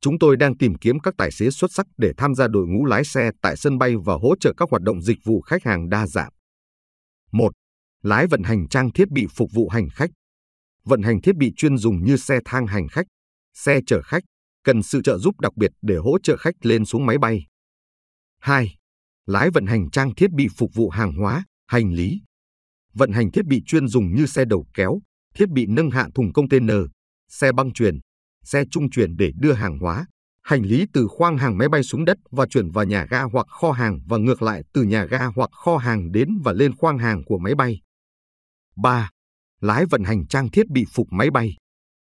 Chúng tôi đang tìm kiếm các tài xế xuất sắc để tham gia đội ngũ lái xe tại sân bay và hỗ trợ các hoạt động dịch vụ khách hàng đa dạng. 1. Lái vận hành trang thiết bị phục vụ hành khách. Vận hành thiết bị chuyên dùng như xe thang hành khách, xe chở khách cần sự trợ giúp đặc biệt để hỗ trợ khách lên xuống máy bay. 2. Lái vận hành trang thiết bị phục vụ hàng hóa, hành lý. Vận hành thiết bị chuyên dùng như xe đầu kéo, thiết bị nâng hạ thùng container, xe băng truyền, xe trung chuyển để đưa hàng hóa, hành lý từ khoang hàng máy bay xuống đất và chuyển vào nhà ga hoặc kho hàng và ngược lại từ nhà ga hoặc kho hàng đến và lên khoang hàng của máy bay. 3. Lái vận hành trang thiết bị phục máy bay.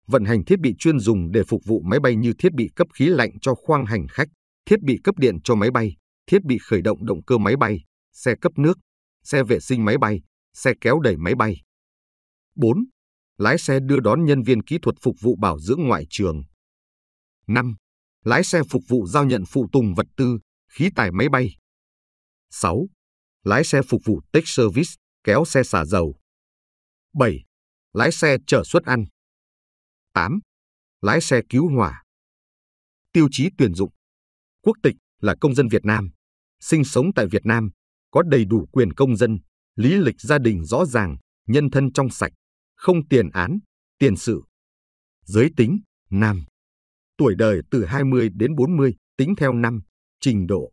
Vận hành thiết bị chuyên dùng để phục vụ máy bay như thiết bị cấp khí lạnh cho khoang hành khách, thiết bị cấp điện cho máy bay, thiết bị khởi động động cơ máy bay, xe cấp nước, xe vệ sinh máy bay, xe kéo đẩy máy bay. 4. Lái xe đưa đón nhân viên kỹ thuật phục vụ bảo dưỡng ngoại trường. 5. Lái xe phục vụ giao nhận phụ tùng vật tư, khí tài máy bay. 6. Lái xe phục vụ tech service, kéo xe xả dầu. 7. Lái xe chở suất ăn. 8. Lái xe cứu hỏa. Tiêu chí tuyển dụng. Quốc tịch là công dân Việt Nam, sinh sống tại Việt Nam, có đầy đủ quyền công dân, lý lịch gia đình rõ ràng, nhân thân trong sạch, không tiền án, tiền sự. Giới tính, nam. Tuổi đời từ 20 đến 40, tính theo năm, trình độ.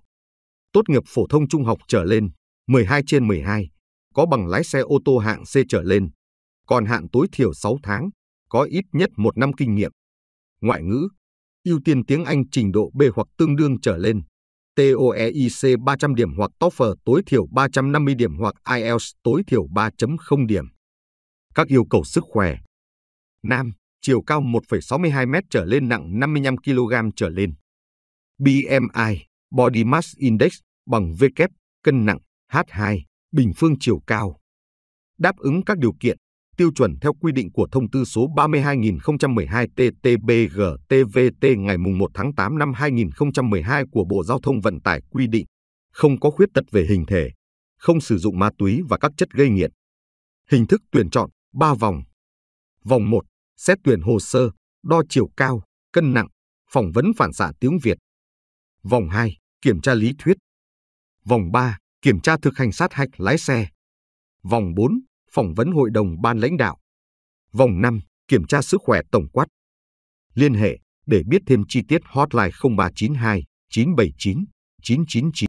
Tốt nghiệp phổ thông trung học trở lên, 12 trên 12, có bằng lái xe ô tô hạng C trở lên, còn hạn tối thiểu 6 tháng, có ít nhất 1 năm kinh nghiệm. Ngoại ngữ, ưu tiên tiếng Anh trình độ B hoặc tương đương trở lên, TOEIC 300 điểm hoặc TOEFL tối thiểu 350 điểm hoặc IELTS tối thiểu 3.0 điểm. Các yêu cầu sức khỏe. Nam, chiều cao 1,62 m trở lên nặng 55 kg trở lên. BMI, Body Mass Index bằng W, cân nặng, H2, bình phương chiều cao. Đáp ứng các điều kiện, tiêu chuẩn theo quy định của thông tư số 32.012-TTBG-TVT ngày 1 tháng 8 năm 2012 của Bộ Giao thông Vận tải quy định, không có khuyết tật về hình thể, không sử dụng ma túy và các chất gây nghiện. Hình thức tuyển chọn, 3 vòng. Vòng 1 xét tuyển hồ sơ, đo chiều cao, cân nặng, phỏng vấn phản xạ tiếng Việt. Vòng 2 kiểm tra lý thuyết. Vòng 3 kiểm tra thực hành sát hạch lái xe. Vòng 4 phỏng vấn hội đồng ban lãnh đạo. Vòng 5 kiểm tra sức khỏe tổng quát. Liên hệ để biết thêm chi tiết hotline 0392 979 999.